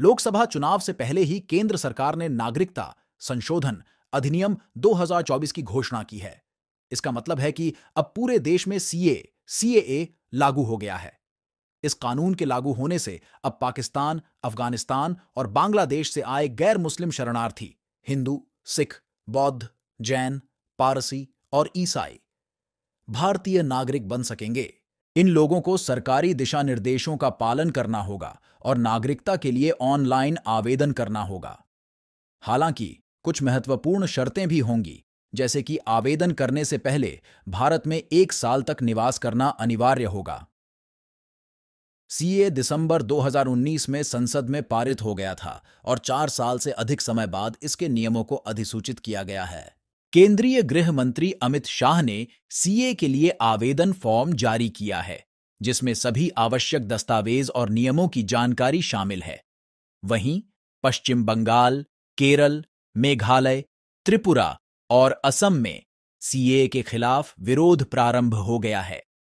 लोकसभा चुनाव से पहले ही केंद्र सरकार ने नागरिकता संशोधन अधिनियम 2024 की घोषणा की है इसका मतलब है कि अब पूरे देश में सीए सीएए लागू हो गया है इस कानून के लागू होने से अब पाकिस्तान अफगानिस्तान और बांग्लादेश से आए गैर मुस्लिम शरणार्थी हिंदू सिख बौद्ध जैन पारसी और ईसाई भारतीय नागरिक बन सकेंगे इन लोगों को सरकारी दिशा निर्देशों का पालन करना होगा और नागरिकता के लिए ऑनलाइन आवेदन करना होगा हालांकि कुछ महत्वपूर्ण शर्तें भी होंगी जैसे कि आवेदन करने से पहले भारत में एक साल तक निवास करना अनिवार्य होगा सीए दिसंबर 2019 में संसद में पारित हो गया था और चार साल से अधिक समय बाद इसके नियमों को अधिसूचित किया गया है केंद्रीय गृह मंत्री अमित शाह ने सीए के लिए आवेदन फॉर्म जारी किया है जिसमें सभी आवश्यक दस्तावेज और नियमों की जानकारी शामिल है वहीं पश्चिम बंगाल केरल मेघालय त्रिपुरा और असम में सीए के खिलाफ विरोध प्रारंभ हो गया है